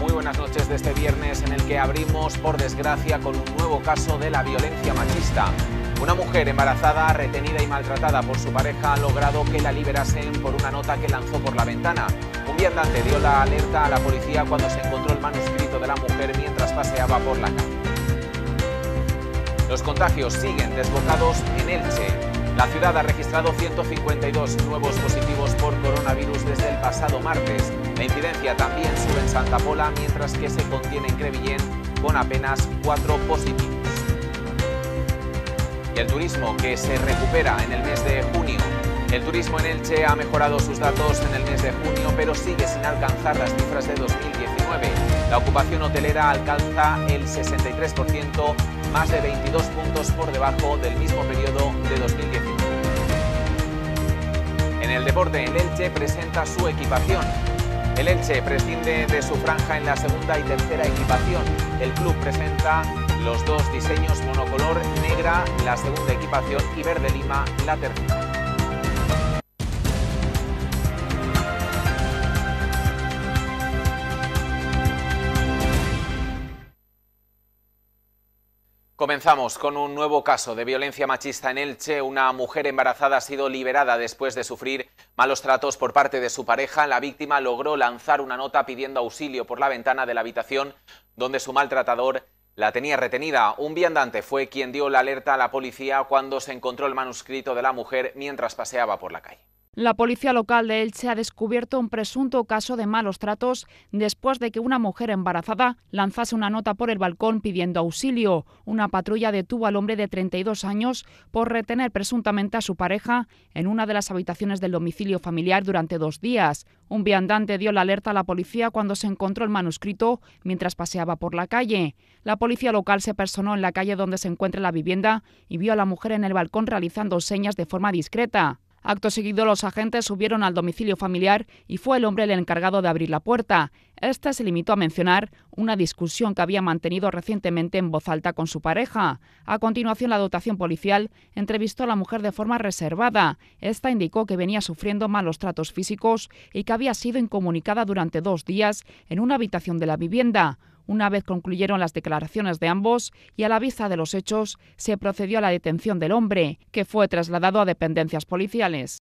Muy buenas noches de este viernes en el que abrimos, por desgracia, con un nuevo caso de la violencia machista. Una mujer embarazada, retenida y maltratada por su pareja ha logrado que la liberasen por una nota que lanzó por la ventana. Un viandante dio la alerta a la policía cuando se encontró el manuscrito de la mujer mientras paseaba por la calle. Los contagios siguen desbocados en Elche. La ciudad ha registrado 152 nuevos positivos por coronavirus desde el pasado martes. La incidencia también sube en Santa Pola, mientras que se contiene en Crevillén con apenas 4 positivos. Y el turismo que se recupera en el mes de junio. El turismo en Elche ha mejorado sus datos en el mes de junio, pero sigue sin alcanzar las cifras de 2019. La ocupación hotelera alcanza el 63%, más de 22 puntos por debajo del mismo periodo de 2019 el deporte, el Elche presenta su equipación. El Elche prescinde de su franja en la segunda y tercera equipación. El club presenta los dos diseños monocolor negra, la segunda equipación, y verde lima, la tercera. Comenzamos con un nuevo caso de violencia machista en Elche. Una mujer embarazada ha sido liberada después de sufrir malos tratos por parte de su pareja. La víctima logró lanzar una nota pidiendo auxilio por la ventana de la habitación donde su maltratador la tenía retenida. Un viandante fue quien dio la alerta a la policía cuando se encontró el manuscrito de la mujer mientras paseaba por la calle. La policía local de Elche ha descubierto un presunto caso de malos tratos después de que una mujer embarazada lanzase una nota por el balcón pidiendo auxilio. Una patrulla detuvo al hombre de 32 años por retener presuntamente a su pareja en una de las habitaciones del domicilio familiar durante dos días. Un viandante dio la alerta a la policía cuando se encontró el manuscrito mientras paseaba por la calle. La policía local se personó en la calle donde se encuentra la vivienda y vio a la mujer en el balcón realizando señas de forma discreta. Acto seguido, los agentes subieron al domicilio familiar y fue el hombre el encargado de abrir la puerta. Este se limitó a mencionar una discusión que había mantenido recientemente en voz alta con su pareja. A continuación, la dotación policial entrevistó a la mujer de forma reservada. Esta indicó que venía sufriendo malos tratos físicos y que había sido incomunicada durante dos días en una habitación de la vivienda. Una vez concluyeron las declaraciones de ambos y a la vista de los hechos, se procedió a la detención del hombre, que fue trasladado a dependencias policiales.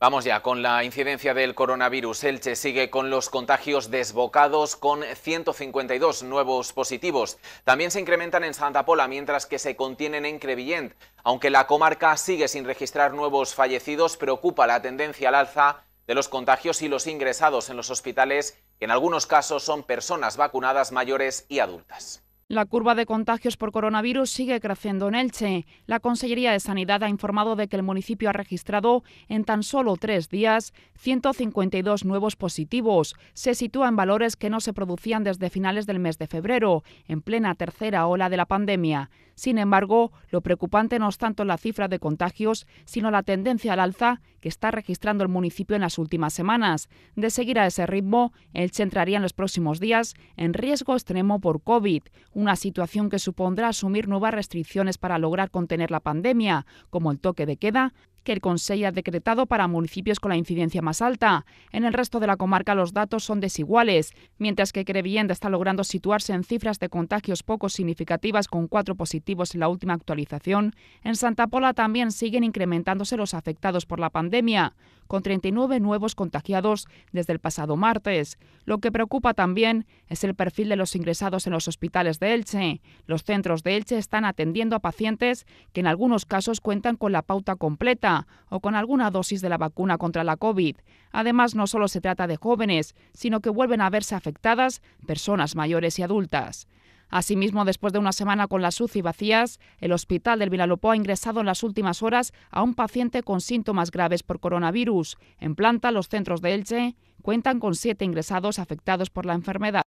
Vamos ya con la incidencia del coronavirus. Elche sigue con los contagios desbocados con 152 nuevos positivos. También se incrementan en Santa Pola mientras que se contienen en Crevillent. Aunque la comarca sigue sin registrar nuevos fallecidos, preocupa la tendencia al alza de los contagios y los ingresados en los hospitales, que en algunos casos son personas vacunadas mayores y adultas. La curva de contagios por coronavirus sigue creciendo en Elche. La Consellería de Sanidad ha informado de que el municipio ha registrado en tan solo tres días 152 nuevos positivos. Se sitúa en valores que no se producían desde finales del mes de febrero, en plena tercera ola de la pandemia. Sin embargo, lo preocupante no es tanto la cifra de contagios, sino la tendencia al alza que está registrando el municipio en las últimas semanas. De seguir a ese ritmo, Elche entraría en los próximos días en riesgo extremo por COVID, una situación que supondrá asumir nuevas restricciones para lograr contener la pandemia, como el toque de queda, que el Consejo ha decretado para municipios con la incidencia más alta. En el resto de la comarca los datos son desiguales, mientras que Crevillente está logrando situarse en cifras de contagios poco significativas con cuatro positivos en la última actualización, en Santa Pola también siguen incrementándose los afectados por la pandemia con 39 nuevos contagiados desde el pasado martes. Lo que preocupa también es el perfil de los ingresados en los hospitales de Elche. Los centros de Elche están atendiendo a pacientes que en algunos casos cuentan con la pauta completa o con alguna dosis de la vacuna contra la COVID. Además, no solo se trata de jóvenes, sino que vuelven a verse afectadas personas mayores y adultas. Asimismo, después de una semana con las UCI vacías, el hospital del villalopo ha ingresado en las últimas horas a un paciente con síntomas graves por coronavirus. En planta, los centros de Elche cuentan con siete ingresados afectados por la enfermedad.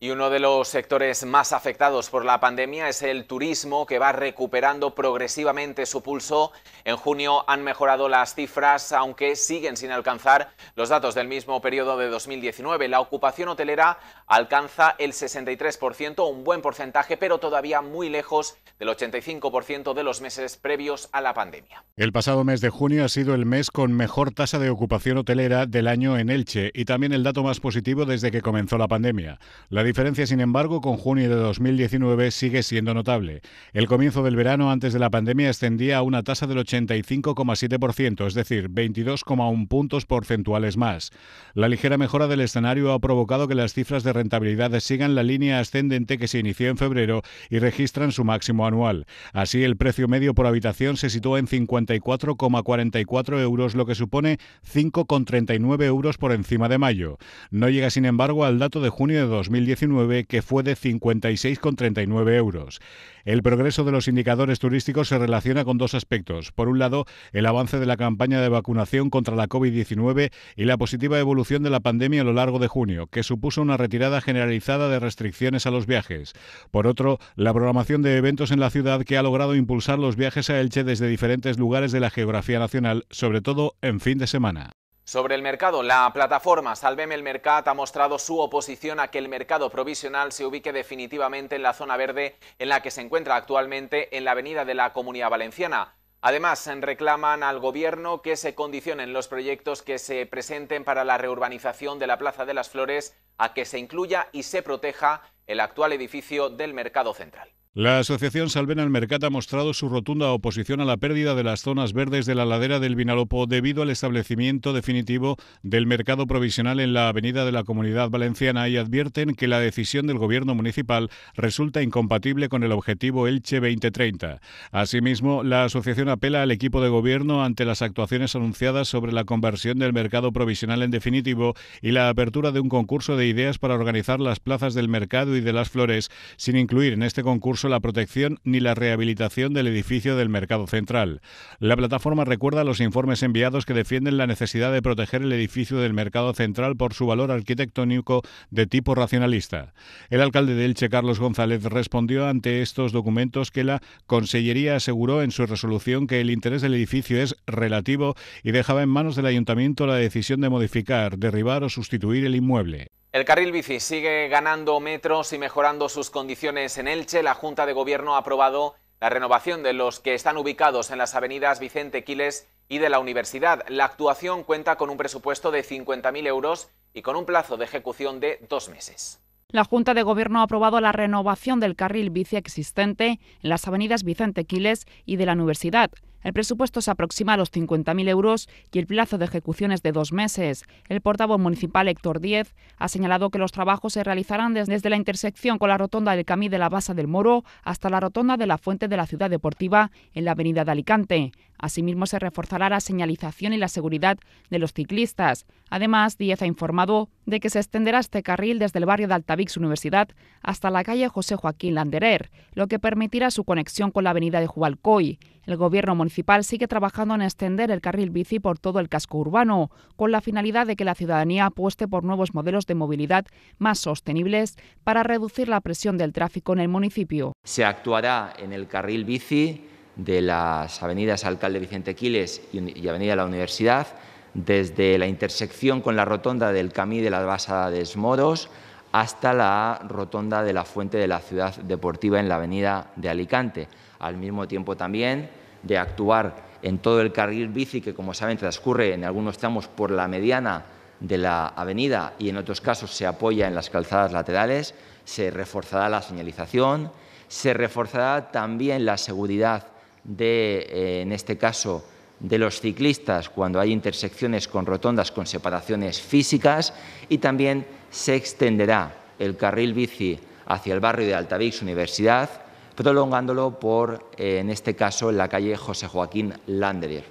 Y uno de los sectores más afectados por la pandemia es el turismo, que va recuperando progresivamente su pulso. En junio han mejorado las cifras, aunque siguen sin alcanzar los datos del mismo periodo de 2019. La ocupación hotelera alcanza el 63%, un buen porcentaje, pero todavía muy lejos del 85% de los meses previos a la pandemia. El pasado mes de junio ha sido el mes con mejor tasa de ocupación hotelera del año en Elche y también el dato más positivo desde que comenzó la pandemia. La diferencia, sin embargo, con junio de 2019 sigue siendo notable. El comienzo del verano antes de la pandemia extendía a una tasa del 85,7%, es decir, 22,1 puntos porcentuales más. La ligera mejora del escenario ha provocado que las cifras de rentabilidades sigan la línea ascendente que se inició en febrero y registran su máximo anual. Así, el precio medio por habitación se sitúa en 54,44 euros, lo que supone 5,39 euros por encima de mayo. No llega, sin embargo, al dato de junio de 2019, que fue de 56,39 euros. El progreso de los indicadores turísticos se relaciona con dos aspectos. Por un lado, el avance de la campaña de vacunación contra la COVID-19 y la positiva evolución de la pandemia a lo largo de junio, que supuso una retirada generalizada de restricciones a los viajes. Por otro, la programación de eventos en la ciudad que ha logrado impulsar los viajes a Elche desde diferentes lugares de la geografía nacional, sobre todo en fin de semana. Sobre el mercado, la plataforma Salveme el Mercat ha mostrado su oposición a que el mercado provisional se ubique definitivamente en la zona verde en la que se encuentra actualmente en la avenida de la Comunidad Valenciana. Además, reclaman al Gobierno que se condicionen los proyectos que se presenten para la reurbanización de la Plaza de las Flores a que se incluya y se proteja el actual edificio del Mercado Central. La Asociación Salven el Mercat ha mostrado su rotunda oposición a la pérdida de las zonas verdes de la ladera del Vinalopó debido al establecimiento definitivo del mercado provisional en la avenida de la Comunidad Valenciana y advierten que la decisión del Gobierno municipal resulta incompatible con el objetivo Elche 2030. Asimismo, la asociación apela al equipo de gobierno ante las actuaciones anunciadas sobre la conversión del mercado provisional en definitivo y la apertura de un concurso de ideas para organizar las plazas del mercado y de las flores, sin incluir en este concurso la protección ni la rehabilitación del edificio del Mercado Central. La plataforma recuerda los informes enviados que defienden la necesidad de proteger el edificio del Mercado Central por su valor arquitectónico de tipo racionalista. El alcalde de Elche, Carlos González, respondió ante estos documentos que la Consellería aseguró en su resolución que el interés del edificio es relativo y dejaba en manos del ayuntamiento la decisión de modificar, derribar o sustituir el inmueble. El carril bici sigue ganando metros y mejorando sus condiciones en Elche. La Junta de Gobierno ha aprobado la renovación de los que están ubicados en las avenidas Vicente Quiles y de la Universidad. La actuación cuenta con un presupuesto de 50.000 euros y con un plazo de ejecución de dos meses. La Junta de Gobierno ha aprobado la renovación del carril bici existente en las avenidas Vicente Quiles y de la Universidad. El presupuesto se aproxima a los 50.000 euros y el plazo de ejecuciones de dos meses. El portavoz municipal Héctor Díez ha señalado que los trabajos se realizarán desde la intersección con la rotonda del Camí de la Basa del Moro hasta la rotonda de la Fuente de la Ciudad Deportiva en la avenida de Alicante. Asimismo, se reforzará la señalización y la seguridad de los ciclistas. Además, Díez ha informado de que se extenderá este carril desde el barrio de Altavix Universidad hasta la calle José Joaquín Landerer, lo que permitirá su conexión con la avenida de Jubalcoy. El gobierno municipal municipal sigue trabajando en extender el carril bici por todo el casco urbano, con la finalidad de que la ciudadanía apueste por nuevos modelos de movilidad más sostenibles para reducir la presión del tráfico en el municipio. Se actuará en el carril bici de las avenidas Alcalde Vicente Quiles y Avenida La Universidad, desde la intersección con la rotonda del Camí de la Basada de Esmoros hasta la rotonda de la Fuente de la Ciudad Deportiva en la Avenida de Alicante. Al mismo tiempo también de actuar en todo el carril bici que, como saben, transcurre en algunos tramos por la mediana de la avenida y en otros casos se apoya en las calzadas laterales, se reforzará la señalización, se reforzará también la seguridad de, eh, en este caso, de los ciclistas cuando hay intersecciones con rotondas con separaciones físicas y también se extenderá el carril bici hacia el barrio de Altavix Universidad prolongándolo por, eh, en este caso, la calle José Joaquín Landerer.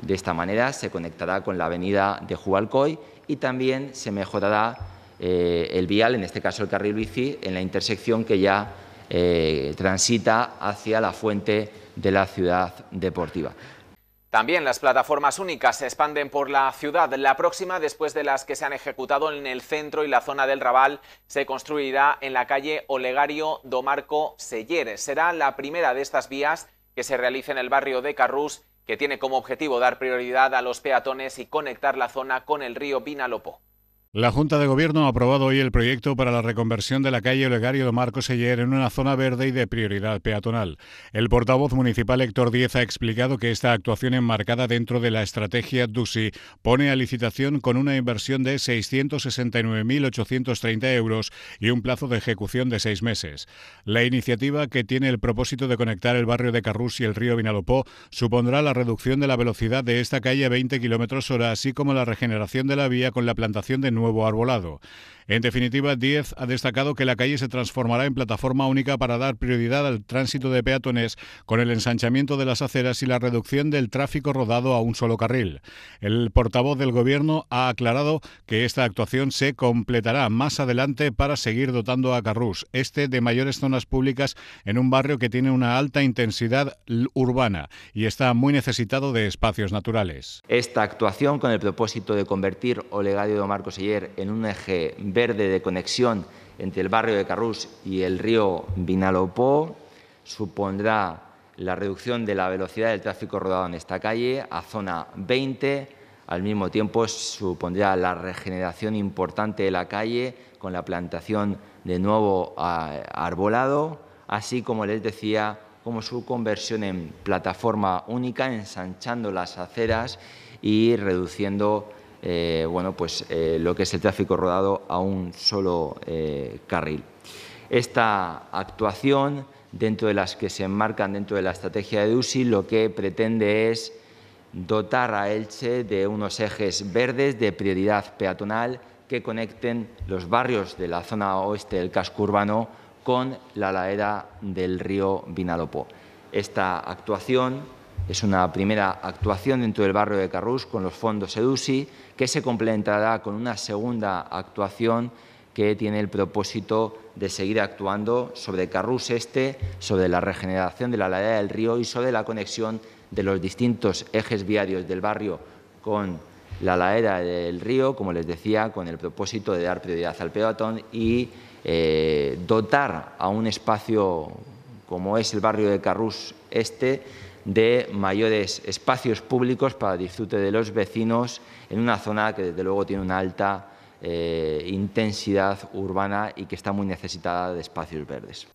De esta manera se conectará con la avenida de Jualcoy y también se mejorará eh, el vial, en este caso el carril bici, en la intersección que ya eh, transita hacia la fuente de la ciudad deportiva. También las plataformas únicas se expanden por la ciudad. La próxima, después de las que se han ejecutado en el centro y la zona del Raval, se construirá en la calle Olegario Domarco Seller. Será la primera de estas vías que se realice en el barrio de Carrús, que tiene como objetivo dar prioridad a los peatones y conectar la zona con el río Vinalopó. La Junta de Gobierno ha aprobado hoy el proyecto para la reconversión de la calle Olegario de Marcos Ayer en una zona verde y de prioridad peatonal. El portavoz municipal Héctor Diez ha explicado que esta actuación enmarcada dentro de la estrategia DUSI pone a licitación con una inversión de 669.830 euros y un plazo de ejecución de seis meses. La iniciativa, que tiene el propósito de conectar el barrio de Carrús y el río Vinalopó, supondrá la reducción de la velocidad de esta calle a 20 km hora, así como la regeneración de la vía con la plantación de nuevo arbolado. En definitiva, Díez ha destacado que la calle se transformará en plataforma única para dar prioridad al tránsito de peatones con el ensanchamiento de las aceras y la reducción del tráfico rodado a un solo carril. El portavoz del Gobierno ha aclarado que esta actuación se completará más adelante para seguir dotando a Carrús, este de mayores zonas públicas en un barrio que tiene una alta intensidad urbana y está muy necesitado de espacios naturales. Esta actuación, con el propósito de convertir Olegario de Marcos y en un eje verde de conexión entre el barrio de Carrús y el río Vinalopó. Supondrá la reducción de la velocidad del tráfico rodado en esta calle a zona 20. Al mismo tiempo, supondrá la regeneración importante de la calle con la plantación de nuevo ah, arbolado, así como les decía, como su conversión en plataforma única, ensanchando las aceras y reduciendo eh, bueno, pues, eh, lo que es el tráfico rodado a un solo eh, carril. Esta actuación, dentro de las que se enmarcan dentro de la estrategia de UCI, lo que pretende es dotar a Elche de unos ejes verdes de prioridad peatonal que conecten los barrios de la zona oeste del casco urbano con la laera del río Vinalopó. Esta actuación es una primera actuación dentro del barrio de Carrús con los fondos EDUSI, que se complementará con una segunda actuación que tiene el propósito de seguir actuando sobre Carrús Este, sobre la regeneración de la ladera del río y sobre la conexión de los distintos ejes viarios del barrio con la ladera del río, como les decía, con el propósito de dar prioridad al peatón y eh, dotar a un espacio como es el barrio de Carrús Este de mayores espacios públicos para disfrute de los vecinos en una zona que desde luego tiene una alta eh, intensidad urbana y que está muy necesitada de espacios verdes.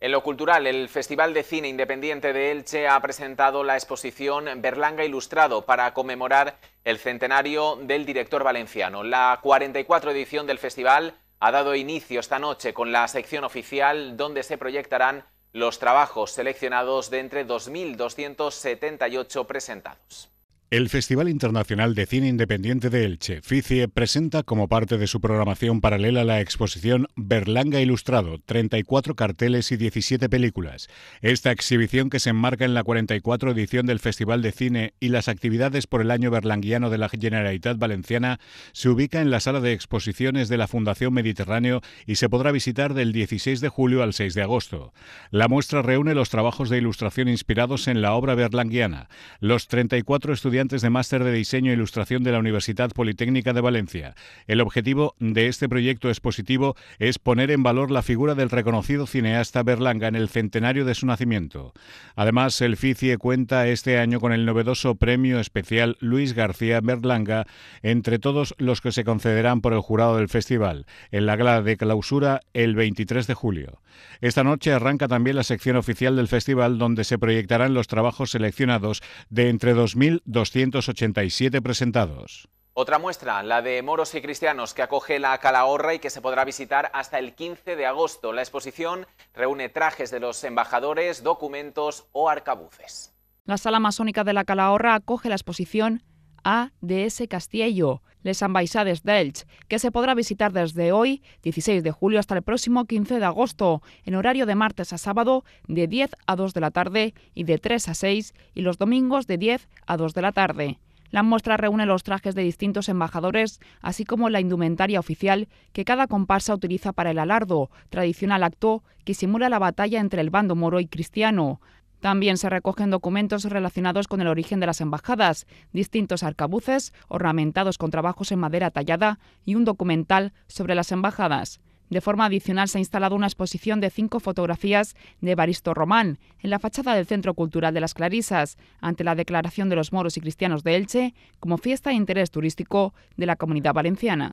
En lo cultural, el Festival de Cine Independiente de Elche ha presentado la exposición Berlanga Ilustrado para conmemorar el centenario del director valenciano. La 44 edición del festival ha dado inicio esta noche con la sección oficial donde se proyectarán los trabajos seleccionados de entre 2.278 presentados. El Festival Internacional de Cine Independiente de Elche, FICIE, presenta como parte de su programación paralela la exposición Berlanga Ilustrado, 34 carteles y 17 películas. Esta exhibición, que se enmarca en la 44 edición del Festival de Cine y las actividades por el año berlanguiano de la Generalitat Valenciana, se ubica en la sala de exposiciones de la Fundación Mediterráneo y se podrá visitar del 16 de julio al 6 de agosto. La muestra reúne los trabajos de ilustración inspirados en la obra berlanguiana. Los 34 estudiantes estudiantes de máster de diseño e ilustración de la Universidad Politécnica de Valencia. El objetivo de este proyecto expositivo es poner en valor la figura del reconocido cineasta Berlanga en el centenario de su nacimiento. Además, el FICIE cuenta este año con el novedoso premio especial Luis García Berlanga entre todos los que se concederán por el jurado del festival, en la gala de clausura el 23 de julio. Esta noche arranca también la sección oficial del festival donde se proyectarán los trabajos seleccionados de entre 2.000 287 presentados. Otra muestra, la de moros y cristianos, que acoge la Calahorra y que se podrá visitar hasta el 15 de agosto. La exposición reúne trajes de los embajadores, documentos o arcabuces. La sala masónica de la Calahorra acoge la exposición ADS Castillo, Les Ambaixades d'Elx, que se podrá visitar desde hoy, 16 de julio, hasta el próximo 15 de agosto, en horario de martes a sábado, de 10 a 2 de la tarde y de 3 a 6, y los domingos de 10 a 2 de la tarde. La muestra reúne los trajes de distintos embajadores, así como la indumentaria oficial que cada comparsa utiliza para el alardo, tradicional acto que simula la batalla entre el bando moro y cristiano. También se recogen documentos relacionados con el origen de las embajadas, distintos arcabuces ornamentados con trabajos en madera tallada y un documental sobre las embajadas. De forma adicional se ha instalado una exposición de cinco fotografías de Baristo Román en la fachada del Centro Cultural de las Clarisas, ante la declaración de los moros y cristianos de Elche como fiesta de interés turístico de la comunidad valenciana.